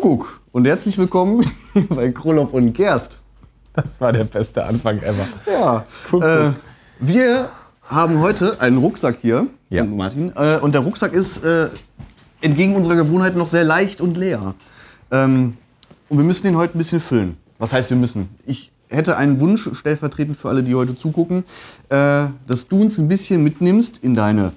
Kuckuck und herzlich willkommen bei Krolop und Gerst. Das war der beste Anfang ever. Ja. Kuckuck. Äh, wir haben heute einen Rucksack hier, ja. Martin. Äh, und der Rucksack ist äh, entgegen unserer Gewohnheit noch sehr leicht und leer. Ähm, und wir müssen den heute ein bisschen füllen. Was heißt, wir müssen? Ich hätte einen Wunsch stellvertretend für alle, die heute zugucken, äh, dass du uns ein bisschen mitnimmst in deine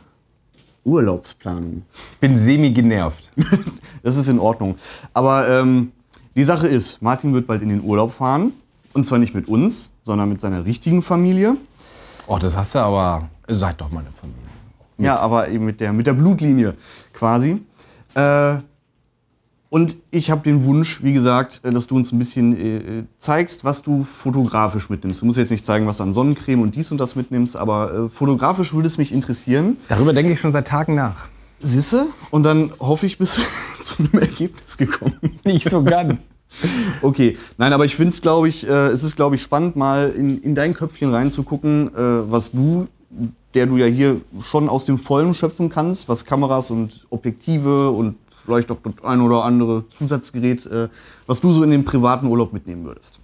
Urlaubsplanung. Bin semi genervt. das ist in Ordnung. Aber ähm, die Sache ist, Martin wird bald in den Urlaub fahren. Und zwar nicht mit uns, sondern mit seiner richtigen Familie. Oh, das hast du aber. Seid also doch mal eine Familie. Mit. Ja, aber eben mit der, mit der Blutlinie quasi. Äh, und ich habe den Wunsch, wie gesagt, äh, dass du uns ein bisschen äh, äh, zeigst, was du fotografisch mitnimmst. Du musst jetzt nicht zeigen, was du an Sonnencreme und dies und das mitnimmst, aber äh, fotografisch würde es mich interessieren. Darüber denke ich schon seit Tagen nach. Sisse und dann hoffe ich, bist zu einem Ergebnis gekommen. Nicht so ganz. Okay, nein, aber ich finde es, glaube ich, äh, es ist, glaube ich, spannend, mal in, in dein Köpfchen reinzugucken, äh, was du der du ja hier schon aus dem Vollen schöpfen kannst, was Kameras und Objektive und vielleicht auch das ein oder andere Zusatzgerät, äh, was du so in den privaten Urlaub mitnehmen würdest.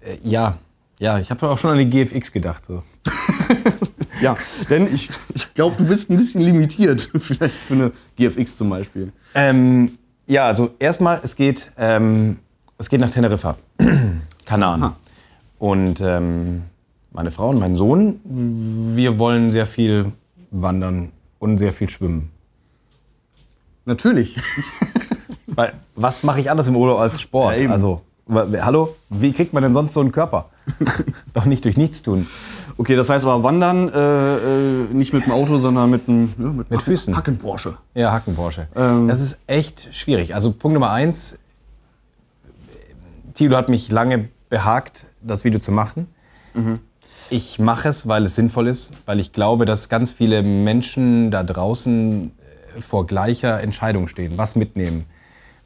Äh, ja, ja, ich habe auch schon an den GFX gedacht. So. ja, denn ich, ich glaube, du bist ein bisschen limitiert, vielleicht für eine GFX zum Beispiel. Ähm, ja, also erstmal, es geht, ähm, es geht nach Teneriffa, Kanaren. Und ähm, meine Frau und mein Sohn, wir wollen sehr viel wandern und sehr viel schwimmen. Natürlich. Weil, was mache ich anders im Urlaub als Sport? Ja, also, hallo, wie kriegt man denn sonst so einen Körper? Doch nicht durch nichts tun. Okay, das heißt aber wandern, äh, äh nicht mit dem Auto, sondern mit, dem, ja, ne, mit, mit Füßen. Hackenporsche. Ja, Hackenporsche. Ähm. Das ist echt schwierig. Also Punkt Nummer eins, Thilo hat mich lange behagt, das Video zu machen. Mhm. Ich mache es, weil es sinnvoll ist, weil ich glaube, dass ganz viele Menschen da draußen vor gleicher Entscheidung stehen. Was mitnehmen?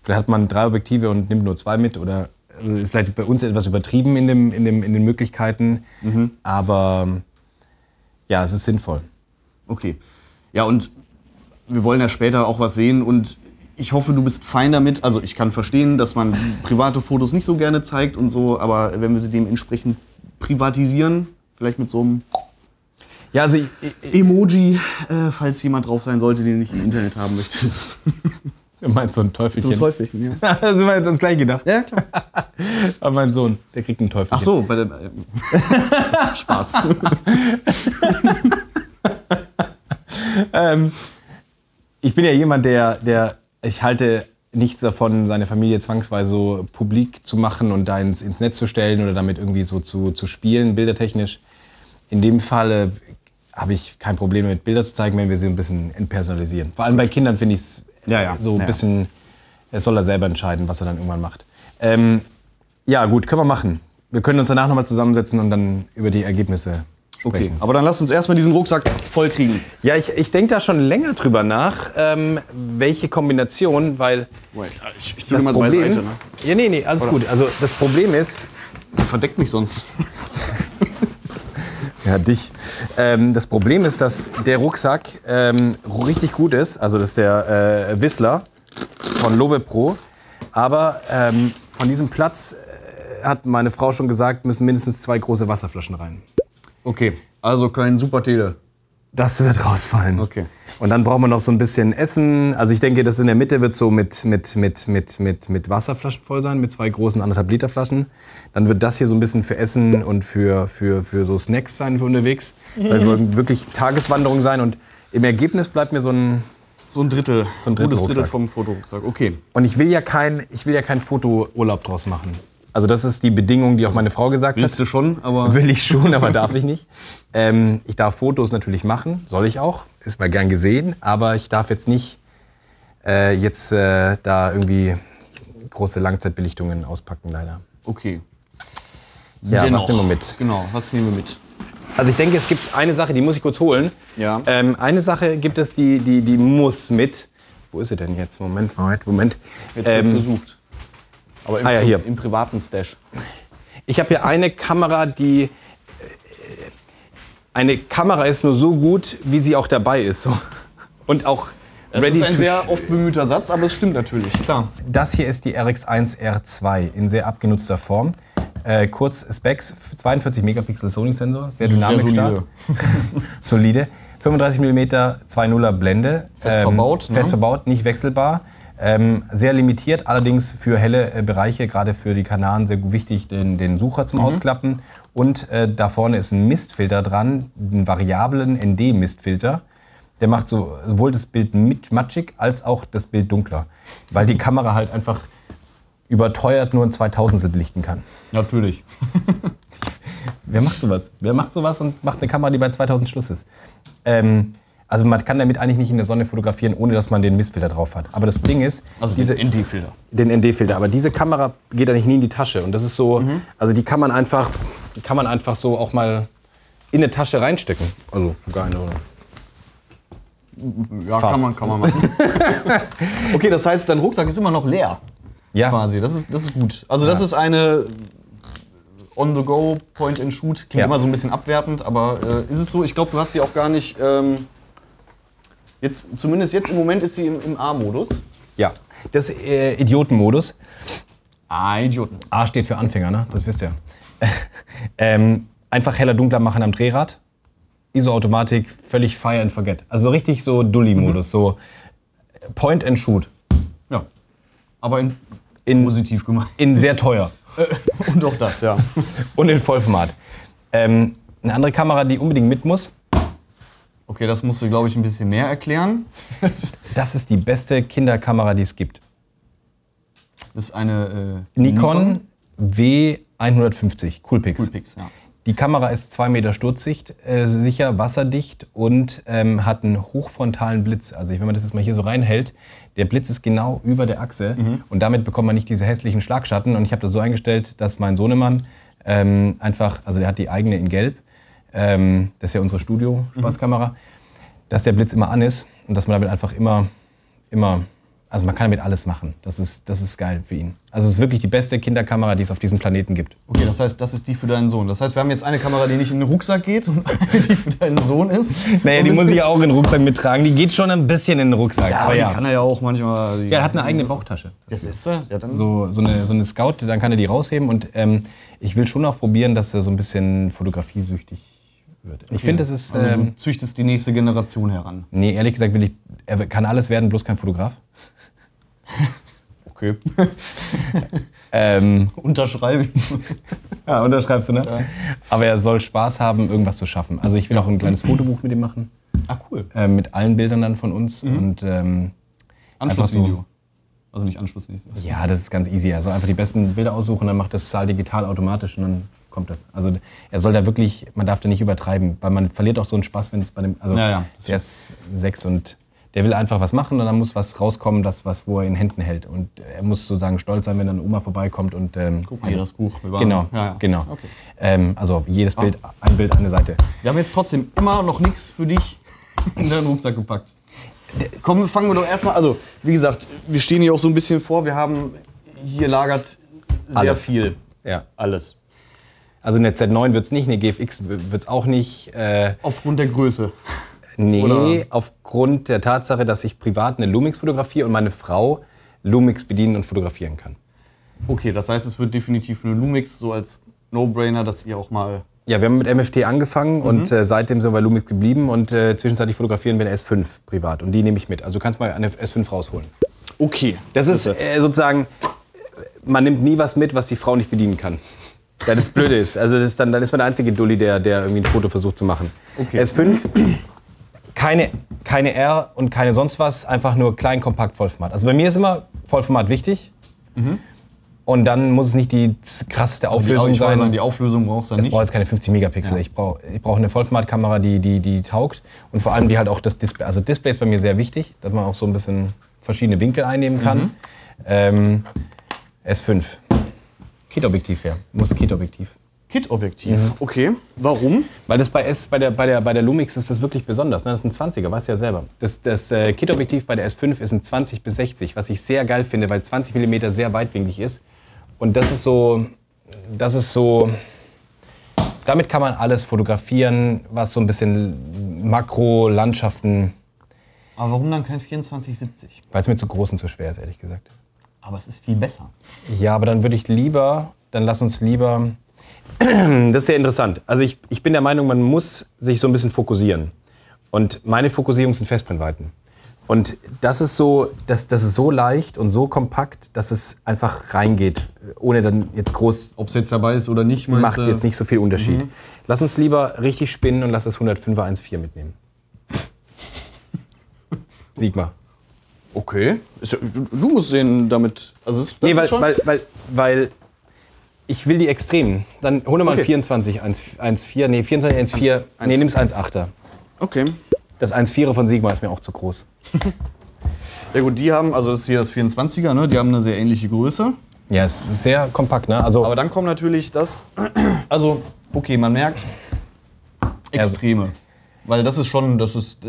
Vielleicht hat man drei Objektive und nimmt nur zwei mit oder also ist vielleicht bei uns etwas übertrieben in, dem, in, dem, in den Möglichkeiten, mhm. aber ja, es ist sinnvoll. Okay. Ja, und wir wollen ja später auch was sehen und ich hoffe, du bist fein damit. Also ich kann verstehen, dass man private Fotos nicht so gerne zeigt und so, aber wenn wir sie dementsprechend privatisieren, vielleicht mit so einem ja, also Emoji, äh, falls jemand drauf sein sollte, den ich im Internet haben möchte. Du meinst so ein Teufelchen? So ein Teufelchen, ja. das haben wir jetzt ans gleiche gedacht. Ja, klar. Aber mein Sohn, der kriegt einen Teufelchen. Ach so, bei der. Äh, Spaß. ähm, ich bin ja jemand, der, der. Ich halte nichts davon, seine Familie zwangsweise so publik zu machen und da ins, ins Netz zu stellen oder damit irgendwie so zu, zu spielen, bildertechnisch. In dem Fall habe ich kein Problem mit Bilder zu zeigen, wenn wir sie ein bisschen entpersonalisieren. Vor allem bei Kindern finde ich es ja, ja. so ein ja, bisschen, es soll er selber entscheiden, was er dann irgendwann macht. Ähm, ja, gut, können wir machen. Wir können uns danach nochmal zusammensetzen und dann über die Ergebnisse sprechen. Okay, aber dann lasst uns erstmal diesen Rucksack vollkriegen. Ja, ich, ich denke da schon länger drüber nach, ähm, welche Kombination, weil. Wait, äh, ich, ich tue das mal Problem, beiseite, ne? Ja, nee, nee, alles Oder? gut. Also das Problem ist. Verdeckt mich sonst. Ja, dich. Ähm, das Problem ist, dass der Rucksack ähm, richtig gut ist. Also das ist der äh, Whistler von Lobe Pro. Aber ähm, von diesem Platz äh, hat meine Frau schon gesagt, müssen mindestens zwei große Wasserflaschen rein. Okay, also kein Super Tele. Das wird rausfallen. Okay. Und dann brauchen wir noch so ein bisschen Essen. Also ich denke, das in der Mitte wird so mit, mit, mit, mit, mit, mit Wasserflaschen voll sein, mit zwei großen anderthalb Liter Flaschen. Dann wird das hier so ein bisschen für Essen und für, für, für so Snacks sein für unterwegs. Weil wir wirklich Tageswanderung sein und im Ergebnis bleibt mir so ein so ein Drittel, so ein Drittel, Drittel vom Fotorucksack. Okay. Und ich will ja kein ich will ja kein Fotourlaub draus machen. Also das ist die Bedingung, die auch also meine Frau gesagt Willst hat. Willst du schon, aber... Will ich schon, aber darf ich nicht. Ähm, ich darf Fotos natürlich machen, soll ich auch, ist mal gern gesehen, aber ich darf jetzt nicht äh, jetzt äh, da irgendwie große Langzeitbelichtungen auspacken, leider. Okay. Ja, Dennoch. was nehmen wir mit? Genau, was nehmen wir mit? Also ich denke, es gibt eine Sache, die muss ich kurz holen. Ja. Ähm, eine Sache gibt es, die, die, die muss mit. Wo ist sie denn jetzt? Moment, Moment. Jetzt wird ähm, gesucht. Aber im, ah, ja, hier. im privaten Stash. Ich habe hier eine Kamera, die. Äh, eine Kamera ist nur so gut, wie sie auch dabei ist. So. Und auch. Das Ready ist ein sehr oft bemühter Satz, aber es stimmt natürlich, klar. Das hier ist die RX1 R2 in sehr abgenutzter Form. Äh, kurz Specs, 42 Megapixel Sony-Sensor, sehr dynamisch. Sehr solide. solide. 35 mm 2.0er Blende. Fest ähm, Ne? Fest verbaut, nicht wechselbar. Ähm, sehr limitiert, allerdings für helle äh, Bereiche, gerade für die Kanaren, sehr wichtig, den, den Sucher zum mhm. Ausklappen. Und äh, da vorne ist ein Mistfilter dran, einen variablen ND-Mistfilter. Der macht so, sowohl das Bild matschig als auch das Bild dunkler, weil die Kamera halt einfach überteuert nur ein 2000 belichten kann. Natürlich. Wer macht sowas? Wer macht sowas und macht eine Kamera, die bei 2000 Schluss ist? Ähm, also man kann damit eigentlich nicht in der Sonne fotografieren, ohne dass man den Mistfilter drauf hat. Aber das Ding ist, also diese, ND-Filter. Den ND-Filter. Aber diese Kamera geht eigentlich nie in die Tasche. Und das ist so, mhm. also die kann man einfach, kann man einfach so auch mal in eine Tasche reinstecken. Also gar keine, Ja, Fast. kann man, kann man machen. okay, das heißt, dein Rucksack ist immer noch leer. Ja. Quasi. Das ist, das ist gut. Also das ja. ist eine On-the-go, Point-and-Shoot. Klingt ja. immer so ein bisschen abwertend, aber äh, ist es so? Ich glaube, du hast die auch gar nicht ähm, Jetzt, zumindest jetzt im Moment ist sie im, im A-Modus. Ja, das äh, Idioten-Modus. Ah, Idioten. A steht für Anfänger, ne? Das wisst ihr. ähm, einfach heller, dunkler machen am Drehrad. ISO-Automatik, völlig fire and forget. Also richtig so Dulli-Modus, mhm. so äh, Point and Shoot. Ja. Aber in, in positiv gemacht. In sehr teuer. Äh, und auch das, ja. Und in Vollformat. Ähm, eine andere Kamera, die unbedingt mit muss, Okay, das musst du, glaube ich, ein bisschen mehr erklären. das ist die beste Kinderkamera, die es gibt. Das ist eine äh, Nikon, Nikon W150, Coolpix. Coolpix, ja. Die Kamera ist 2 Meter sturzsicht, äh, sicher, wasserdicht und ähm, hat einen hochfrontalen Blitz. Also wenn man das jetzt mal hier so reinhält, der Blitz ist genau über der Achse mhm. und damit bekommt man nicht diese hässlichen Schlagschatten. Und ich habe das so eingestellt, dass mein Sohnemann ähm, einfach, also der hat die eigene in Gelb ähm, das ist ja unsere Studio-Spaßkamera, mhm. dass der Blitz immer an ist und dass man damit einfach immer, immer, also man kann damit alles machen. Das ist, das ist geil für ihn. Also es ist wirklich die beste Kinderkamera, die es auf diesem Planeten gibt. Okay, das heißt, das ist die für deinen Sohn. Das heißt, wir haben jetzt eine Kamera, die nicht in den Rucksack geht und eine, die für deinen Sohn ist. Naja, die muss ich auch in den Rucksack mittragen. Die geht schon ein bisschen in den Rucksack. Ja, aber die ja. kann er ja auch manchmal. Ja, er hat eine eigene Bauchtasche. Das ist er. Ja, dann so, so, eine, so eine Scout, dann kann er die rausheben. Und ähm, ich will schon auch probieren, dass er so ein bisschen fotografiesüchtig ist wird. Ich okay. finde, das ist. Also du ähm, züchtest die nächste Generation heran. Nee, ehrlich gesagt will ich. Er kann alles werden, bloß kein Fotograf. okay. ähm, Unterschreibe ich. ja, unterschreibst du, ne? Ja. Aber er soll Spaß haben, irgendwas zu schaffen. Also ich will auch ein kleines Fotobuch mit ihm machen. Ah, cool. Äh, mit allen Bildern dann von uns. Mhm. Und, ähm, Anschlussvideo. also nicht Anschlussvideo. Ja, das ist ganz easy. Also einfach die besten Bilder aussuchen, dann macht das Zahl digital automatisch und dann kommt das. Also er soll da wirklich, man darf da nicht übertreiben, weil man verliert auch so einen Spaß, wenn es bei dem, also ja, ja, der ist sechs und der will einfach was machen und dann muss was rauskommen, das was, wo er in Händen hält. Und er muss sozusagen stolz sein, wenn dann Oma vorbeikommt und ähm, guck mal jedes, das Buch. Wir waren, genau, ja, ja. genau. Okay. Ähm, also jedes ah. Bild, ah. ein Bild, eine Seite. Wir haben jetzt trotzdem immer noch nichts für dich in deinen Rucksack gepackt. Komm, fangen wir doch erstmal. Also wie gesagt, wir stehen hier auch so ein bisschen vor. Wir haben hier lagert sehr Alles. viel. Ja. Alles. Also eine Z9 wird es nicht, eine GFX wird es auch nicht. Äh, Aufgrund der Größe. Nee, Oder? aufgrund der Tatsache, dass ich privat eine Lumix fotografiere und meine Frau Lumix bedienen und fotografieren kann. Okay, das heißt, es wird definitiv eine Lumix so als No-Brainer, dass ihr auch mal. Ja, wir haben mit MFT angefangen mhm. und äh, seitdem sind wir bei Lumix geblieben und äh, zwischenzeitlich fotografieren wir eine S5 privat und die nehme ich mit. Also du kannst mal eine S5 rausholen. Okay. Das ist äh, sozusagen, man nimmt nie was mit, was die Frau nicht bedienen kann. Ja, das Blöde ist. Also das ist dann, dann ist man der einzige Dulli, der, der irgendwie ein Foto versucht zu machen. Okay. S5, keine, keine R und keine sonst was, einfach nur klein, kompakt, Vollformat. Also bei mir ist immer Vollformat wichtig. Mhm. Und dann muss es nicht die krasseste Auflösung die, sein. Sagen, die Auflösung brauchst du nicht. Ich brauche jetzt keine 50 Megapixel. Ja. Ich brauche ich brauch eine Vollformatkamera, die, die, die taugt. Und vor allem die halt auch das Display. Also Display ist bei mir sehr wichtig, dass man auch so ein bisschen verschiedene Winkel einnehmen kann. Mhm. Ähm, S5. Kit-Objektiv, her. Muss kit objektiv Kit-Objektiv, mhm. okay. Warum? Weil das bei, S, bei, der, bei, der, bei der Lumix ist das wirklich besonders. Ne? Das ist ein 20er, weißt du ja selber. Das, das äh, Kit-Objektiv bei der S5 ist ein 20 bis 60, was ich sehr geil finde, weil 20 mm sehr weitwinklig ist. Und das ist so, das ist so, damit kann man alles fotografieren, was so ein bisschen Makro, Landschaften. Aber warum dann kein 24-70? Weil es mir zu groß und zu schwer ist, ehrlich gesagt aber es ist viel besser. Ja, aber dann würde ich lieber, dann lass uns lieber. Das ist sehr interessant. Also ich, ich bin der Meinung, man muss sich so ein bisschen fokussieren. Und meine Fokussierung sind Festbrennweiten. Und das ist so, das, das ist so leicht und so kompakt, dass es einfach reingeht, ohne dann jetzt groß. Ob es jetzt dabei ist oder nicht, macht jetzt nicht so viel Unterschied. Mhm. Lass uns lieber richtig spinnen und lass das 105er 1.4 mitnehmen. Sigmar. Okay. ja, du musst sehen, damit. Also das, das nee, weil, weil, weil, weil ich will die Extremen. Dann hol mal okay. 24, 1, 4, nee, 24, 1, 4. 1, nee, nimm's 1, 8 Okay. Das 1, 4 von Sigma ist mir auch zu groß. ja gut, die haben, also das ist hier das 24er, ne? Die haben eine sehr ähnliche Größe. Ja, es ist sehr kompakt, ne? Also Aber dann kommt natürlich das, also, okay, man merkt also Extreme. Also, weil das ist schon, das ist,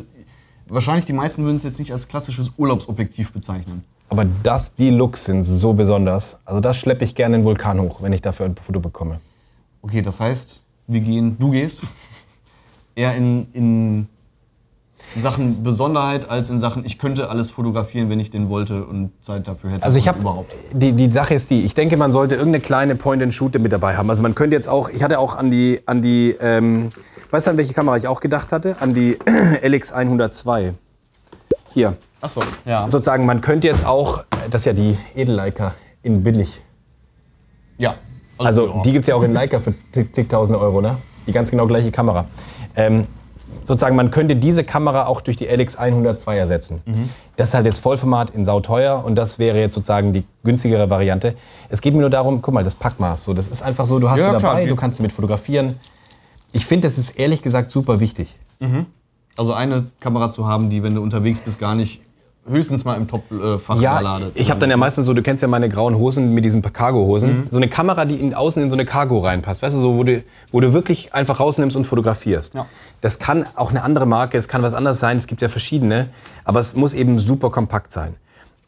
wahrscheinlich die meisten würden es jetzt nicht als klassisches Urlaubsobjektiv bezeichnen. Aber das, die Looks sind so besonders. Also das schleppe ich gerne in den Vulkan hoch, wenn ich dafür ein Foto bekomme. Okay, das heißt, wir gehen, du gehst eher in, in Sachen Besonderheit als in Sachen, ich könnte alles fotografieren, wenn ich den wollte und Zeit dafür hätte. Also ich habe überhaupt. Die, die Sache ist die, ich denke, man sollte irgendeine kleine Point-and-Shoot mit dabei haben. Also man könnte jetzt auch, ich hatte auch an die, an die ähm, Weißt du, an welche Kamera ich auch gedacht hatte? An die LX102. Hier. Achso, ja. Sozusagen, man könnte jetzt auch, das ist ja die Edelleica in billig. Ja. Also, also die gibt es ja auch in Leica für zigtausende Euro, ne? Die ganz genau gleiche Kamera. Ähm, sozusagen, man könnte diese Kamera auch durch die LX102 ersetzen. Mhm. Das ist halt das Vollformat in sauteuer und das wäre jetzt sozusagen die günstigere Variante. Es geht mir nur darum, guck mal, das Packmaß, so, das ist einfach so, du hast ja, sie dabei, klar, du kannst damit fotografieren. Ich finde, das ist ehrlich gesagt super wichtig. Mhm. Also eine Kamera zu haben, die, wenn du unterwegs bist, gar nicht höchstens mal im Top-Fach äh, ja, ladet. Ich habe dann ja meistens so, du kennst ja meine grauen Hosen mit diesen Cargo-Hosen. Mhm. So eine Kamera, die in, außen in so eine Cargo reinpasst. Weißt du, so, wo du, wo du wirklich einfach rausnimmst und fotografierst. Ja. Das kann auch eine andere Marke, es kann was anderes sein, es gibt ja verschiedene. Aber es muss eben super kompakt sein.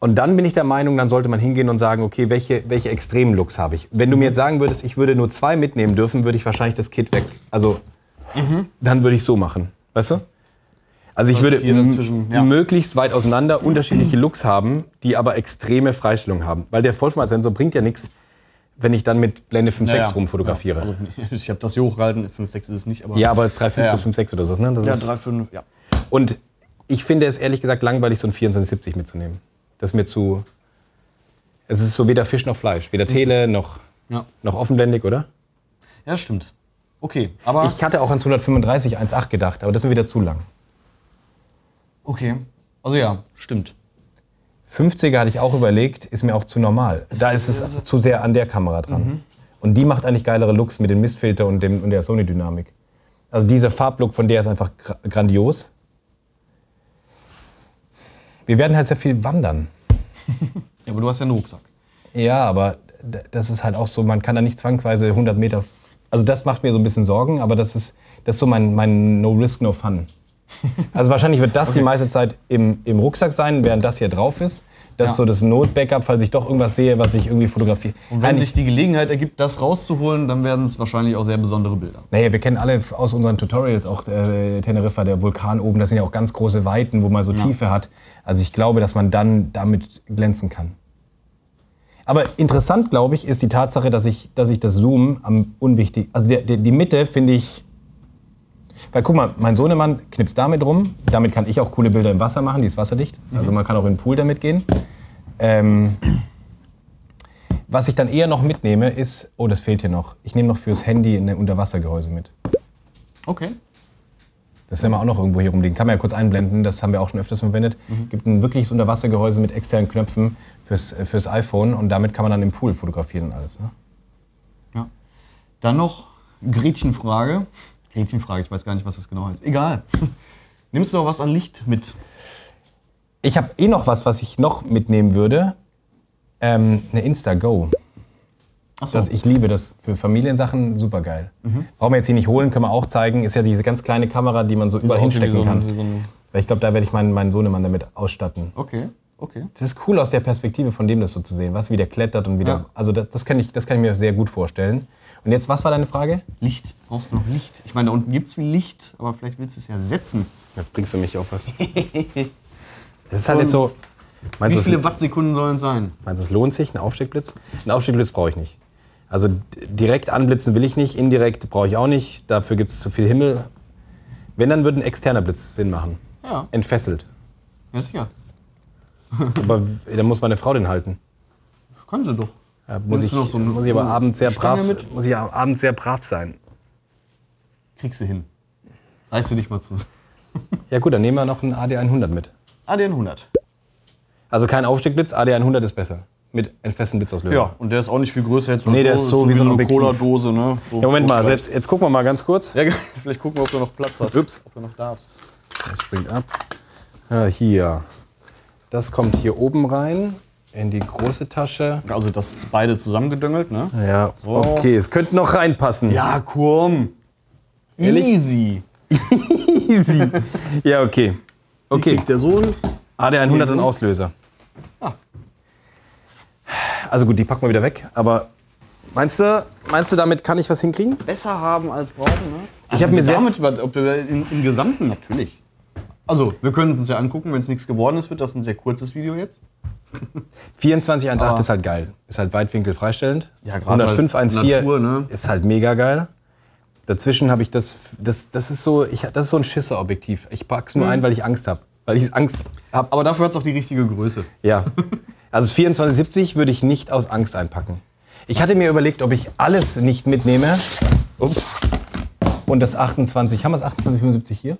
Und dann bin ich der Meinung, dann sollte man hingehen und sagen, okay, welche, welche extremen Looks habe ich? Wenn du mir jetzt sagen würdest, ich würde nur zwei mitnehmen dürfen, würde ich wahrscheinlich das Kit weg. Also, mhm. dann würde ich so machen. Weißt du? Also ich also würde ja. möglichst weit auseinander unterschiedliche Looks haben, die aber extreme Freistellungen haben. Weil der Vollformatsensor bringt ja nichts, wenn ich dann mit Blende 5.6 ja, rumfotografiere. Ja. Also, ich habe das hier hochgehalten, 5.6 ist es nicht, aber... Ja, aber 3.5 ja. bis 5.6 oder so, ne? Das ja, 3.5, ja. Und ich finde es ehrlich gesagt langweilig, so ein 2470 mitzunehmen. Das ist mir zu. Es ist so weder Fisch noch Fleisch, weder Tele noch, ja. noch offenblendig, oder? Ja, stimmt. Okay, aber. Ich hatte auch ans 135 1,8 gedacht, aber das ist mir wieder zu lang. Okay, also ja, stimmt. 50er hatte ich auch überlegt, ist mir auch zu normal. Da ist es zu sehr an der Kamera dran. Mhm. Und die macht eigentlich geilere Looks mit dem Mistfilter und, dem, und der Sony-Dynamik. Also dieser Farblook von der ist einfach grandios. Wir werden halt sehr viel wandern. ja, aber du hast ja einen Rucksack. Ja, aber das ist halt auch so, man kann da nicht zwangsweise 100 Meter. Also das macht mir so ein bisschen Sorgen, aber das ist, das ist so mein, mein No Risk, No Fun. Also wahrscheinlich wird das okay. die meiste Zeit im, im Rucksack sein, während das hier drauf ist. Das ja. ist so das Not-Backup, falls ich doch irgendwas sehe, was ich irgendwie fotografiere. Und wenn Eigentlich sich die Gelegenheit ergibt, das rauszuholen, dann werden es wahrscheinlich auch sehr besondere Bilder. Naja, wir kennen alle aus unseren Tutorials auch äh, Teneriffa, der Vulkan oben, das sind ja auch ganz große Weiten, wo man so ja. Tiefe hat. Also ich glaube, dass man dann damit glänzen kann. Aber interessant, glaube ich, ist die Tatsache, dass ich, dass ich das Zoom am unwichtig, also der, der, die Mitte finde ich, weil guck mal, mein Sohnemann knipst damit rum, damit kann ich auch coole Bilder im Wasser machen, die ist wasserdicht, mhm. also man kann auch in den Pool damit gehen. Ähm, was ich dann eher noch mitnehme ist, oh, das fehlt hier noch, ich nehme noch fürs Handy ein Unterwassergehäuse mit. Okay. Das werden wir auch noch irgendwo hier rumliegen. Kann man ja kurz einblenden, das haben wir auch schon öfters verwendet. Mhm. Gibt ein wirkliches Unterwassergehäuse mit externen Knöpfen fürs, äh, fürs iPhone und damit kann man dann im Pool fotografieren und alles. Ne? Ja. Dann noch Gretchenfrage. Gretchenfrage, ich weiß gar nicht, was das genau heißt. Egal. Nimmst du noch was an Licht mit? Ich habe eh noch was, was ich noch mitnehmen würde. Ähm, eine Insta-Go. So. Das, ich liebe das für Familiensachen, super geil. Mhm. Brauchen wir jetzt hier nicht holen, können wir auch zeigen. Ist ja diese ganz kleine Kamera, die man so überall hinstecken so kann. So ich glaube, da werde ich meinen, meinen Sohnemann damit ausstatten. Okay. Okay. Das ist cool aus der Perspektive von dem, das so zu sehen, was wie der klettert und wieder. Ja. Also das, das, kann ich, das kann ich mir sehr gut vorstellen. Und jetzt, was war deine Frage? Licht. Brauchst du noch Licht? Ich meine, da unten gibt es viel Licht, aber vielleicht willst du es ja setzen. Jetzt bringst du mich auf was. das ist halt jetzt so. Wie viele Wattsekunden sollen es sein? Meinst du, es lohnt sich, ein Aufsteckblitz? Ein Aufsteckblitz brauche ich nicht. Also direkt anblitzen will ich nicht, indirekt brauche ich auch nicht, dafür gibt es zu viel Himmel. Wenn, dann würde ein externer Blitz Sinn machen. Ja. Entfesselt. Ja, sicher. aber dann muss meine Frau den halten. Können sie doch. Ja, muss, ich, so muss ich aber abends sehr, brav, muss ich abends sehr brav sein. Kriegst du hin. Reißt du dich mal zusammen. ja gut, dann nehmen wir noch einen AD100 mit. AD100. Also kein Aufstiegblitz, AD100 ist besser mit entfestem Blitzauslöser. Ja, und der ist auch nicht viel größer jetzt. Nee, der also ist so, so wie, so eine Cola-Dose. Ne? So ja, Moment mal, also jetzt, jetzt gucken wir mal ganz kurz. Ja, vielleicht gucken wir, ob du noch Platz hast. Ups. Ob du noch darfst. Das springt ab. Ja, hier. Das kommt hier oben rein in die große Tasche. Also das ist beide zusammengedüngelt, ne? Ja. So. Okay, es könnte noch reinpassen. Ja, Kurm. Ehrlich? Easy. Easy. ja, okay. Okay. Die kriegt der Sohn. Ah, der 100 und Auslöser. Ah. Also gut, die packen wir wieder weg, aber meinst du, meinst du, damit kann ich was hinkriegen? Besser haben als brauchen, ne? Ich habe also mir damit, ob wir in, im Gesamten natürlich. Also, wir können uns ja angucken, wenn es nichts geworden ist, wird das ein sehr kurzes Video jetzt. 2418 ah. ist halt geil. Ist halt Weitwinkel freistellend. Ja, gerade 10514 halt Natur, ne? ist halt mega geil. Dazwischen habe ich das, das, das ist so, ich, das ist so ein Schisser-Objektiv. Ich pack's nur mhm. ein, weil ich Angst habe. Weil ich Angst habe. Aber dafür hat's auch die richtige Größe. Ja. Also das 2470 würde ich nicht aus Angst einpacken. Ich hatte mir überlegt, ob ich alles nicht mitnehme. Ups. Und das 28, haben wir das 2875 hier?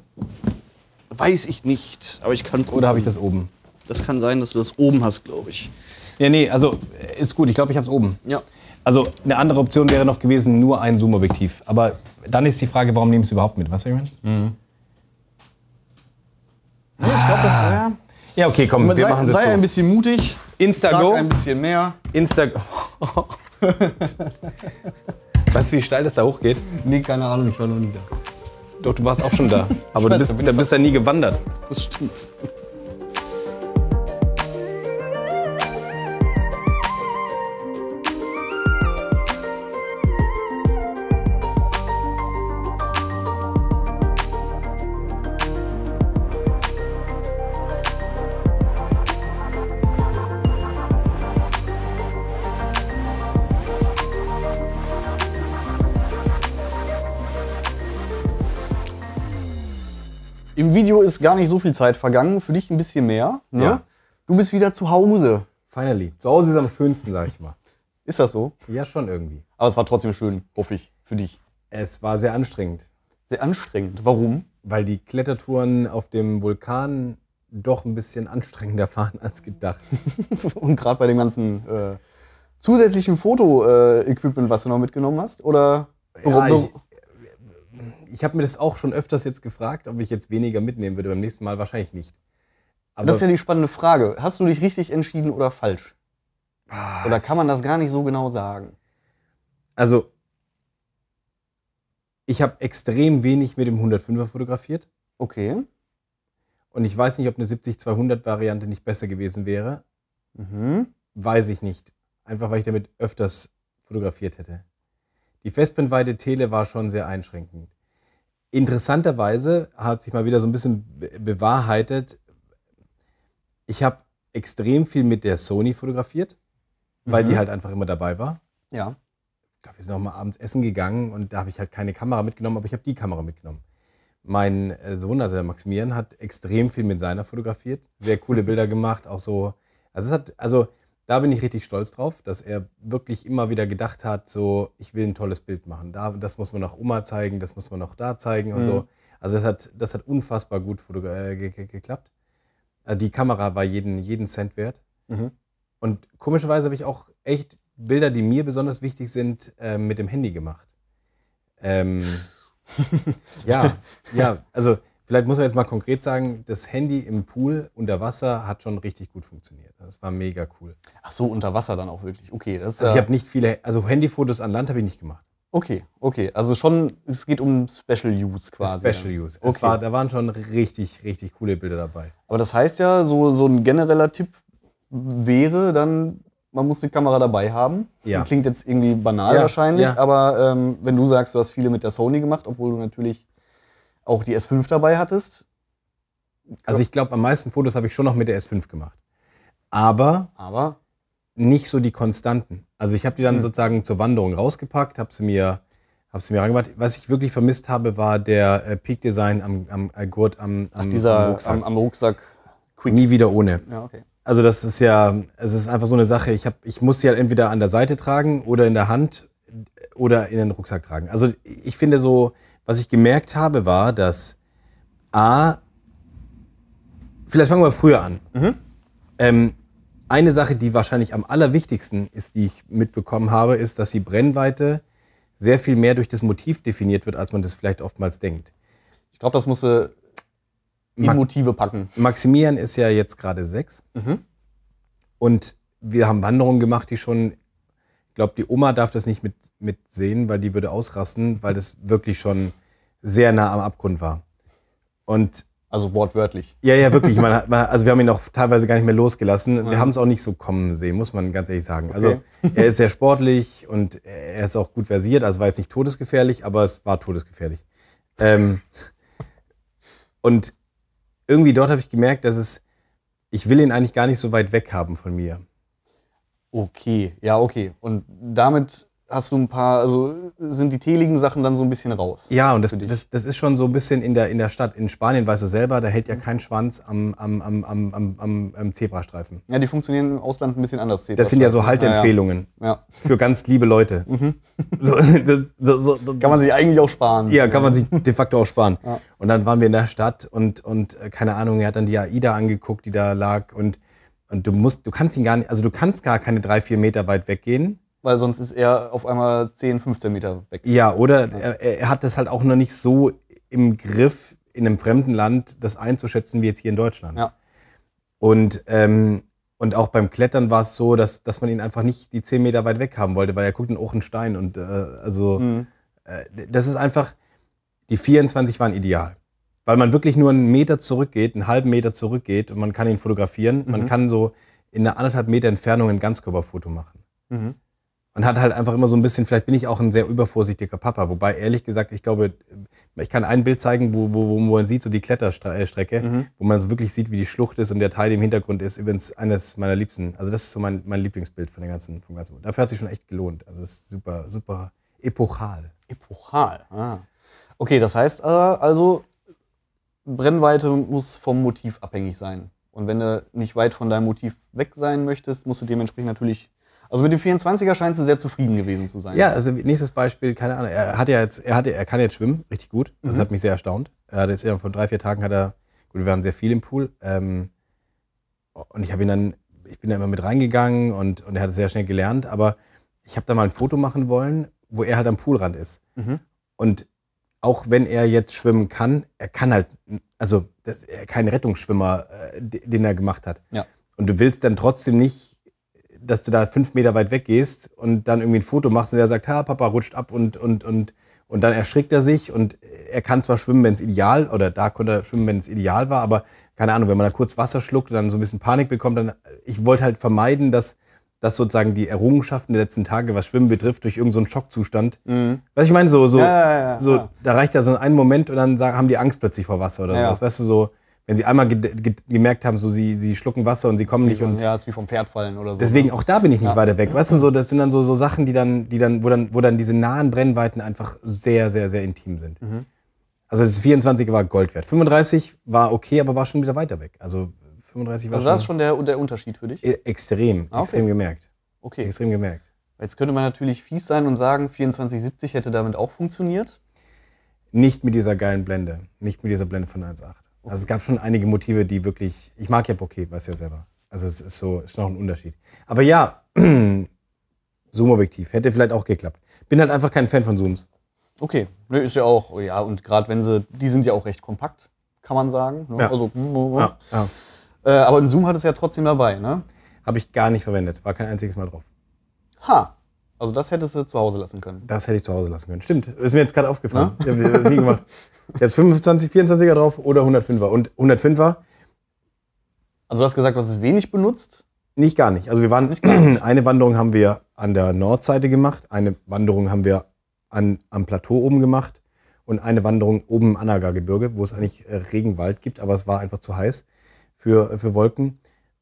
Weiß ich nicht, aber ich kann probieren. Oder habe ich das oben? Das kann sein, dass du das oben hast, glaube ich. Ja, nee, also äh, ist gut. Ich glaube, ich habe es oben. Ja. Also eine andere Option wäre noch gewesen, nur ein Zoom-Objektiv. Aber dann ist die Frage, warum nehmen es überhaupt mit? Was ich Mhm. Ja, ich glaube, das wäre. Ah. Ja, okay, komm, wir sei, machen es Sei so. ein bisschen mutig. Instago. Ein bisschen mehr. Instago. weißt du, wie steil das da hochgeht? Nee, keine Ahnung, ich war noch nie da. Doch, du warst auch schon da. Aber du bist, da, da bist da nie gewandert. Das stimmt. Im Video ist gar nicht so viel Zeit vergangen, für dich ein bisschen mehr. Ne? Ja. Du bist wieder zu Hause. Finally. Zu Hause ist am schönsten, sag ich mal. Ist das so? Ja, schon irgendwie. Aber es war trotzdem schön, hoffe ich, für dich. Es war sehr anstrengend. Sehr anstrengend. Warum? Weil die Klettertouren auf dem Vulkan doch ein bisschen anstrengender fahren als gedacht. Und gerade bei dem ganzen äh, zusätzlichen Foto-Equipment, äh, was du noch mitgenommen hast? Oder? Ja, ich, ich habe mir das auch schon öfters jetzt gefragt, ob ich jetzt weniger mitnehmen würde. Beim nächsten Mal wahrscheinlich nicht. Aber das ist ja die spannende Frage. Hast du dich richtig entschieden oder falsch? Ah. Oder kann man das gar nicht so genau sagen? Also, ich habe extrem wenig mit dem 105er fotografiert. Okay. Und ich weiß nicht, ob eine 70-200-Variante nicht besser gewesen wäre. Mhm. Weiß ich nicht. Einfach weil ich damit öfters fotografiert hätte. Die Festbrennweite Tele war schon sehr einschränkend interessanterweise hat sich mal wieder so ein bisschen bewahrheitet, ich habe extrem viel mit der Sony fotografiert, weil mhm. die halt einfach immer dabei war. Ja. Ich glaube, wir sind auch mal abends essen gegangen und da habe ich halt keine Kamera mitgenommen, aber ich habe die Kamera mitgenommen. Mein äh, Sohn, also der Maximilian, hat extrem viel mit seiner fotografiert, sehr coole Bilder gemacht, auch so. Also es hat, also da bin ich richtig stolz drauf, dass er wirklich immer wieder gedacht hat, so, ich will ein tolles Bild machen. Da, das muss man auch Oma zeigen, das muss man auch da zeigen und mhm. so. Also das hat, das hat unfassbar gut äh, geklappt. Äh, die Kamera war jeden, jeden Cent wert. Mhm. Und komischerweise habe ich auch echt Bilder, die mir besonders wichtig sind, äh, mit dem Handy gemacht. Ähm, ja, ja, also Vielleicht muss man jetzt mal konkret sagen, das Handy im Pool unter Wasser hat schon richtig gut funktioniert. Das war mega cool. Ach so, unter Wasser dann auch wirklich. Okay, das ist Also ich habe nicht viele, also Handyfotos an Land habe ich nicht gemacht. Okay, okay. Also schon, es geht um Special Use quasi. Special Use. Es okay. War, da waren schon richtig, richtig coole Bilder dabei. Aber das heißt ja, so, so ein genereller Tipp wäre dann, man muss eine Kamera dabei haben. Ja. Klingt jetzt irgendwie banal ja, wahrscheinlich, ja. aber ähm, wenn du sagst, du hast viele mit der Sony gemacht, obwohl du natürlich auch die S5 dabei hattest. Also ich glaube, am meisten Fotos habe ich schon noch mit der S5 gemacht. Aber, Aber? nicht so die konstanten. Also ich habe die dann hm. sozusagen zur Wanderung rausgepackt, habe sie mir, hab mir reingemacht. Was ich wirklich vermisst habe, war der äh, Peak Design am, am äh, Gurt, am, am, Ach, dieser, am Rucksack. Am, am Rucksack. Nie wieder ohne. Ja, okay. Also das ist ja, es ist einfach so eine Sache. Ich, hab, ich muss sie halt entweder an der Seite tragen oder in der Hand oder in den Rucksack tragen. Also ich finde so, was ich gemerkt habe, war, dass A, vielleicht fangen wir früher an. Mhm. Ähm, eine Sache, die wahrscheinlich am allerwichtigsten ist, die ich mitbekommen habe, ist, dass die Brennweite sehr viel mehr durch das Motiv definiert wird, als man das vielleicht oftmals denkt. Ich glaube, das musst du in Motive packen. Maximilian ist ja jetzt gerade sechs. Mhm. Und wir haben Wanderungen gemacht, die schon glaube, die Oma darf das nicht mit, mit sehen, weil die würde ausrasten, weil das wirklich schon sehr nah am Abgrund war. Und also wortwörtlich. Ja, ja, wirklich. Man, man, also wir haben ihn auch teilweise gar nicht mehr losgelassen. Wir haben es auch nicht so kommen sehen, muss man ganz ehrlich sagen. Also okay. Also er ist sehr sportlich und er ist auch gut versiert. Also war jetzt nicht todesgefährlich, aber es war todesgefährlich. Ähm, und irgendwie dort habe ich gemerkt, dass es, ich will ihn eigentlich gar nicht so weit weg haben von mir. Okay, ja, okay. Und damit hast du ein paar, also sind die teligen Sachen dann so ein bisschen raus. Ja, und das, das, das ist schon so ein bisschen in der, in der Stadt. In Spanien weißt du selber, da hält ja mhm. kein Schwanz am, am, am, am, am, am Zebrastreifen. Ja, die funktionieren im Ausland ein bisschen anders. Das sind ja so Halteempfehlungen ja, ja. für ganz liebe Leute. Mhm. So, das, so, kann man sich eigentlich auch sparen. Ja, kann man sich de facto auch sparen. Ja. Und dann waren wir in der Stadt und, und äh, keine Ahnung, er hat dann die AIDA angeguckt, die da lag und und du musst, du kannst ihn gar nicht, also du kannst gar keine drei, vier Meter weit weggehen. Weil sonst ist er auf einmal 10, 15 Meter weg. Ja, oder Er, er, hat das halt auch noch nicht so im Griff, in einem fremden Land das einzuschätzen, wie jetzt hier in Deutschland. Ja. Und, ähm, und auch beim Klettern war es so, dass, dass man ihn einfach nicht die 10 Meter weit weg haben wollte, weil er guckt in auch einen Stein. Und äh, also, mhm. äh, das ist einfach, die 24 waren ideal weil man wirklich nur einen Meter zurückgeht, einen halben Meter zurückgeht und man kann ihn fotografieren. Mhm. Man kann so in einer anderthalb Meter Entfernung ein Ganzkörperfoto machen. Mhm. Und hat halt einfach immer so ein bisschen, vielleicht bin ich auch ein sehr übervorsichtiger Papa. Wobei, ehrlich gesagt, ich glaube, ich kann ein Bild zeigen, wo, wo, wo man sieht, so die Kletterstrecke, mhm. wo man so wirklich sieht, wie die Schlucht ist und der Teil der im Hintergrund ist. Übrigens eines meiner Liebsten. Also, das ist so mein, mein Lieblingsbild von der ganzen, vom ganzen Bild. Dafür hat sich schon echt gelohnt. Also, es ist super, super epochal. Epochal, ah. Okay, das heißt äh, also, Brennweite muss vom Motiv abhängig sein. Und wenn du nicht weit von deinem Motiv weg sein möchtest, musst du dementsprechend natürlich. Also mit dem 24er scheinst du sehr zufrieden gewesen zu sein. Ja, also nächstes Beispiel, keine Ahnung. Er hat ja jetzt, er hatte, er kann jetzt schwimmen, richtig gut. Das mhm. hat mich sehr erstaunt. Er hat jetzt ja vor drei, vier Tagen hat er, gut, wir waren sehr viel im Pool. Ähm, und ich habe ihn dann, ich bin da immer mit reingegangen und, und er hat es sehr schnell gelernt. Aber ich habe da mal ein Foto machen wollen, wo er halt am Poolrand ist. Mhm. Und auch wenn er jetzt schwimmen kann, er kann halt, also das, er kein Rettungsschwimmer, äh, den er gemacht hat. Ja. Und du willst dann trotzdem nicht, dass du da fünf Meter weit weg gehst und dann irgendwie ein Foto machst und der sagt, ha, Papa rutscht ab und, und, und, und dann erschrickt er sich und er kann zwar schwimmen, wenn es ideal, oder da konnte er schwimmen, wenn es ideal war, aber keine Ahnung, wenn man da kurz Wasser schluckt und dann so ein bisschen Panik bekommt, dann, ich wollte halt vermeiden, dass, dass sozusagen die Errungenschaften der letzten Tage, was Schwimmen betrifft, durch irgendeinen so Schockzustand. Mhm. Was ich meine, so, so, ja, ja, so da reicht ja so ein Moment und dann sagen, haben die Angst plötzlich vor Wasser oder ja. sowas. Weißt du, so, wenn sie einmal ge ge gemerkt haben, so sie, sie schlucken Wasser und sie kommen nicht. Von, und ja, ist wie vom Pferd fallen oder so. Deswegen, ne? auch da bin ich nicht weiter weg. Weißt du, so, das sind dann so, so Sachen, die dann, die dann, wo dann, wo dann diese nahen Brennweiten einfach sehr, sehr, sehr intim sind. Mhm. Also das 24 war Gold wert. 35 war okay, aber war schon wieder weiter weg. Also 35 war Also das ist schon der, der Unterschied für dich? E, extrem, ah, okay. extrem gemerkt. Okay. Extrem gemerkt. Jetzt könnte man natürlich fies sein und sagen, 2470 hätte damit auch funktioniert. Nicht mit dieser geilen Blende, nicht mit dieser Blende von 1.8. Also okay. Also es gab schon einige Motive, die wirklich, ich mag ja Bokeh, weißt ja selber. Also es ist so, ist noch ein Unterschied. Aber ja, Zoom-Objektiv hätte vielleicht auch geklappt. Bin halt einfach kein Fan von Zooms. Okay, Nö, ne, ist ja auch, ja, und gerade wenn sie, die sind ja auch recht kompakt, kann man sagen. Ne? Ja. Also, ja. Ja. Äh, aber in Zoom hat es ja trotzdem dabei, ne? Habe ich gar nicht verwendet, war kein einziges Mal drauf. Ha! Also das hättest du zu Hause lassen können. Das hätte ich zu Hause lassen können. Stimmt. Ist mir jetzt gerade aufgefallen. Na? Ne? Ich habe das nie gemacht. Jetzt 25, 24er drauf oder 105er. Und 105er. Also du hast gesagt, was ist wenig benutzt? Nicht gar nicht. Also wir waren eine Wanderung haben wir an der Nordseite gemacht, eine Wanderung haben wir an, am Plateau oben gemacht und eine Wanderung oben im Annagergebirge, wo es eigentlich äh, Regenwald gibt, aber es war einfach zu heiß für, für Wolken.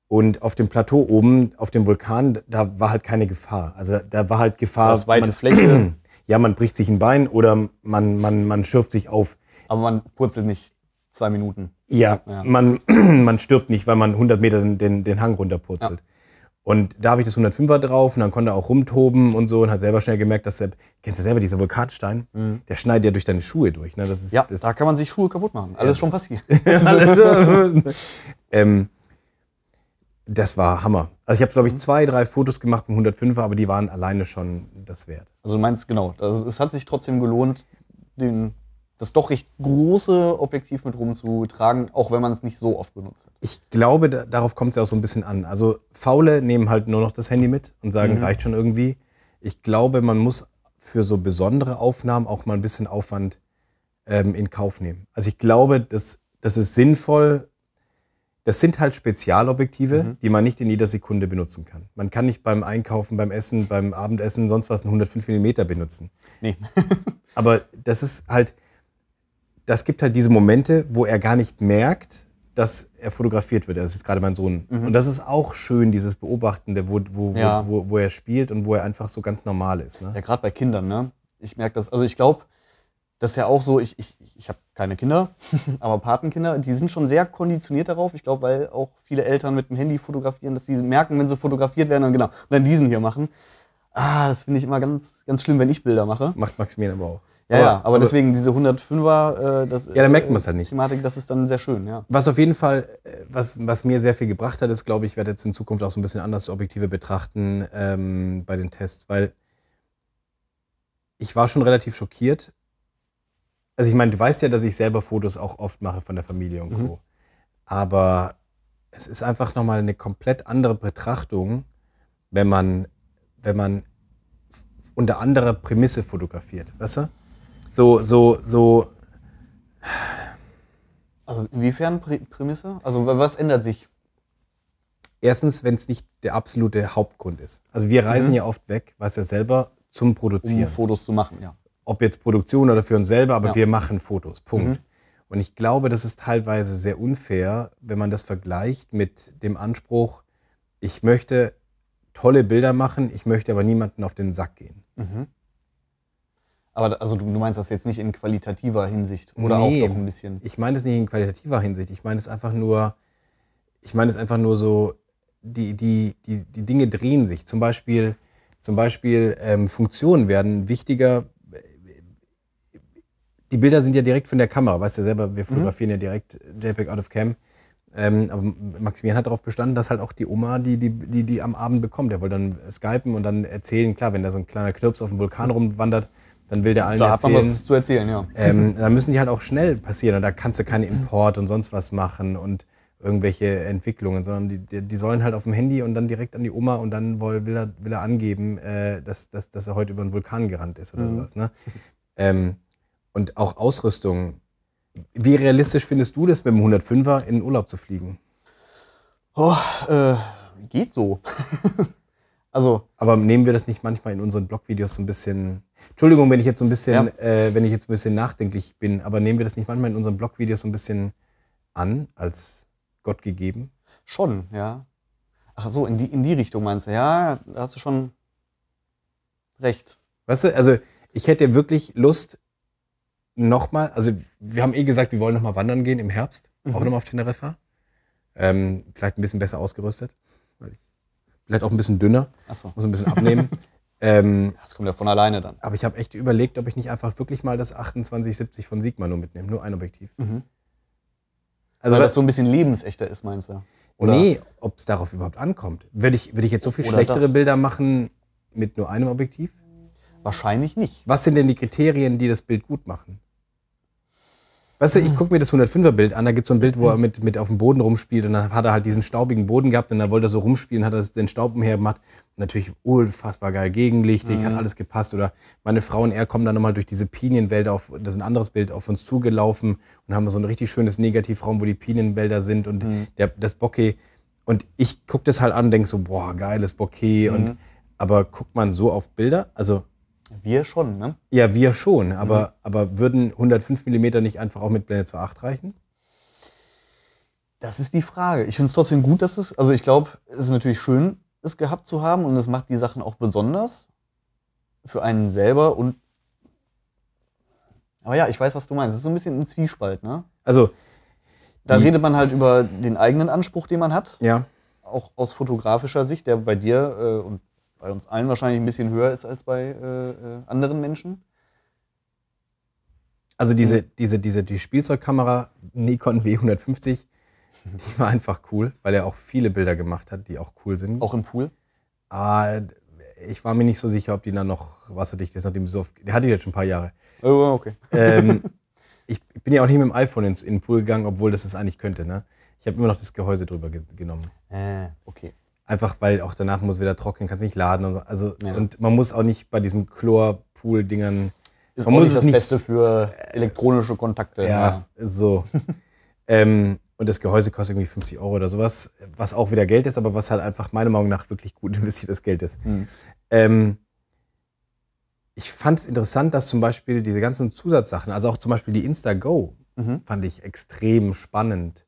Und auf dem Plateau oben, auf dem Vulkan, da war halt keine Gefahr. Also da war halt Gefahr. Das weite man, Fläche. Ja, man bricht sich ein Bein oder man, man, man schürft sich auf. Aber man purzelt nicht zwei Minuten. Ja, ja. Man, man stirbt nicht, weil man 100 Meter den, den, den Hang runterpurzelt. Ja. Und da habe ich das 105er drauf und dann konnte er auch rumtoben und so und hat selber schnell gemerkt, dass er, kennst du selber dieser Vulkanstein, mhm. der schneidet ja durch deine Schuhe durch. Ne? Das ist, ja, das da kann man sich Schuhe kaputt machen. Alles ja. schon passiert. ähm, das war Hammer. Also ich habe, glaube ich, mhm. zwei, drei Fotos gemacht mit 105er, aber die waren alleine schon das wert. Also du meinst, genau, also es hat sich trotzdem gelohnt, den das doch recht große Objektiv mit rumzutragen, auch wenn man es nicht so oft benutzt. hat. Ich glaube, da, darauf kommt es ja auch so ein bisschen an. Also Faule nehmen halt nur noch das Handy mit und sagen, mhm. reicht schon irgendwie. Ich glaube, man muss für so besondere Aufnahmen auch mal ein bisschen Aufwand ähm, in Kauf nehmen. Also ich glaube, das, das ist sinnvoll. Das sind halt Spezialobjektive, mhm. die man nicht in jeder Sekunde benutzen kann. Man kann nicht beim Einkaufen, beim Essen, beim Abendessen, sonst was ein 105 mm benutzen. Nee. Aber das ist halt, das gibt halt diese Momente, wo er gar nicht merkt, dass er fotografiert wird. Das ist gerade mein Sohn. Mhm. Und das ist auch schön, dieses Beobachtende, wo, wo, ja. wo, wo, er spielt und wo er einfach so ganz normal ist. Ne? Ja, gerade bei Kindern, ne? Ich merke das. Also ich glaube, das ist ja auch so, ich, ich, ich habe keine Kinder, aber Patenkinder, die sind schon sehr konditioniert darauf. Ich glaube, weil auch viele Eltern mit dem Handy fotografieren, dass sie merken, wenn sie fotografiert werden, dann genau, und dann diesen hier machen. Ah, das finde ich immer ganz, ganz schlimm, wenn ich Bilder mache. Macht Maximilian aber auch. Ja, aber, ja, also aber, deswegen diese 105er, äh, das, ja, da merkt äh, man es halt nicht. Thematik, das ist dann sehr schön, ja. Was auf jeden Fall, äh, was, was mir sehr viel gebracht hat, ist, glaube ich, werde jetzt in Zukunft auch so ein bisschen anders Objektive betrachten ähm, bei den Tests, weil ich war schon relativ schockiert. Also ich meine, du weißt ja, dass ich selber Fotos auch oft mache von der Familie und mhm. Co. Mhm. Aber es ist einfach nochmal eine komplett andere Betrachtung, wenn man, wenn man unter anderer Prämisse fotografiert, weißt du? so, so, so. Also inwiefern Prämisse? Also was ändert sich? Erstens, wenn es nicht der absolute Hauptgrund ist. Also wir reisen mhm. ja oft weg, was ja selber zum Produzieren. Um Fotos zu machen, ja. Ob jetzt Produktion oder für uns selber, aber ja. wir machen Fotos. Punkt. Mhm. Und ich glaube, das ist teilweise sehr unfair, wenn man das vergleicht mit dem Anspruch, ich möchte tolle Bilder machen, ich möchte aber niemanden auf den Sack gehen. Mhm. Aber also du meinst das jetzt nicht in qualitativer Hinsicht oder nee, auch doch ein bisschen? Ich meine das nicht in qualitativer Hinsicht. Ich meine es einfach nur, ich meine es einfach nur so, die, die, die, die Dinge drehen sich. Zum Beispiel, zum Beispiel ähm, Funktionen werden wichtiger. Die Bilder sind ja direkt von der Kamera, weißt du ja selber, wir mhm. fotografieren mhm. ja direkt JPEG out of Cam. Ähm, aber Maximilian hat darauf bestanden, dass halt auch die Oma, die, die, die, die am Abend bekommt, der wollte dann skypen und dann erzählen, klar, wenn da so ein kleiner Knirps auf dem Vulkan rumwandert, dann will der allen da erzählen. Da hat man was zu erzählen, ja. Ähm, da müssen die halt auch schnell passieren und da kannst du keinen Import und sonst was machen und irgendwelche Entwicklungen, sondern die, die sollen halt auf dem Handy und dann direkt an die Oma und dann will, er, will er angeben, äh, dass, dass, dass er heute über einen Vulkan gerannt ist oder mhm. sowas. Ne? Ähm, und auch Ausrüstung. Wie realistisch findest du das, mit dem 105er in den Urlaub zu fliegen? Oh, äh, geht so. Also, aber nehmen wir das nicht manchmal in unseren Blogvideos so ein bisschen. Entschuldigung, wenn ich jetzt so ein bisschen, ja. äh, wenn ich jetzt ein bisschen nachdenklich bin, aber nehmen wir das nicht manchmal in unseren Blogvideos so ein bisschen an als Gott gegeben? Schon, ja. Ach so, in die, in die Richtung meinst du? Ja, da hast du schon recht. Weißt du, also ich hätte wirklich Lust, nochmal, also wir haben eh gesagt, wir wollen nochmal wandern gehen im Herbst, mhm. auch nochmal auf Teneriffa. Ähm, vielleicht ein bisschen besser ausgerüstet, weil ich vielleicht auch ein bisschen dünner. Ach so. Muss ein bisschen abnehmen. ähm, das kommt ja von alleine dann. Aber ich habe echt überlegt, ob ich nicht einfach wirklich mal das 2870 von Sigma nur mitnehme, nur ein Objektiv. Mhm. Also, Weil das so ein bisschen lebensechter ist, meinst du? Oder? Nee, ob es darauf überhaupt ankommt. Würde ich, würde ich jetzt so viel Oder schlechtere das? Bilder machen mit nur einem Objektiv? Wahrscheinlich nicht. Was sind denn die Kriterien, die das Bild gut machen? Weißt du, ich ah. gucke mir das 105er-Bild an, da gibt es so ein Bild, wo er mit, mit auf dem Boden rumspielt und dann hat er halt diesen staubigen Boden gehabt und dann wollte er so rumspielen, hat er den Staub umher gemacht. Natürlich unfassbar geil, gegenlichtig, mhm. hat alles gepasst. Oder meine Frau und er kommen dann nochmal durch diese Pinienwälder, auf, das ist ein anderes Bild, auf uns zugelaufen und haben so ein richtig schönes Negativraum, wo die Pinienwälder sind und mhm. der, das Bokeh. Und ich gucke das halt an und denke so, boah, geiles Bokeh. Mhm. Und, aber guckt man so auf Bilder, also wir schon, ne? Ja, wir schon. Aber, mhm. aber würden 105 mm nicht einfach auch mit Blende 2.8 reichen? Das ist die Frage. Ich finde es trotzdem gut, dass es, also ich glaube, es ist natürlich schön, es gehabt zu haben und es macht die Sachen auch besonders für einen selber und aber ja, ich weiß, was du meinst. Es ist so ein bisschen ein Zwiespalt, ne? Also da redet man halt über den eigenen Anspruch, den man hat. Ja. Auch aus fotografischer Sicht, der bei dir äh, und bei uns allen wahrscheinlich ein bisschen höher ist als bei äh, äh anderen Menschen. Also diese, diese, diese die Spielzeugkamera Nikon W150, die war einfach cool, weil er auch viele Bilder gemacht hat, die auch cool sind. Auch im Pool? Ah, ich war mir nicht so sicher, ob die dann noch wasserdicht ist, nachdem so oft. Der hatte ich jetzt schon ein paar Jahre. Oh, okay. Ähm, ich bin ja auch nicht mit dem iPhone ins, in den Pool gegangen, obwohl das es eigentlich könnte. Ne? Ich habe immer noch das Gehäuse drüber ge genommen. Äh, okay. Einfach weil auch danach muss wieder trocknen, kann es nicht laden und so. Also, ja. und man muss auch nicht bei diesem Chlorpool-Dingern. Ist man muss nicht das nicht, Beste für äh, elektronische Kontakte. Ja, ja. so. ähm, und das Gehäuse kostet irgendwie 50 Euro oder sowas, was auch wieder Geld ist, aber was halt einfach meiner Meinung nach wirklich gut investiertes Geld ist. Mhm. Ähm, ich fand es interessant, dass zum Beispiel diese ganzen Zusatzsachen, also auch zum Beispiel die Instago, mhm. fand ich extrem spannend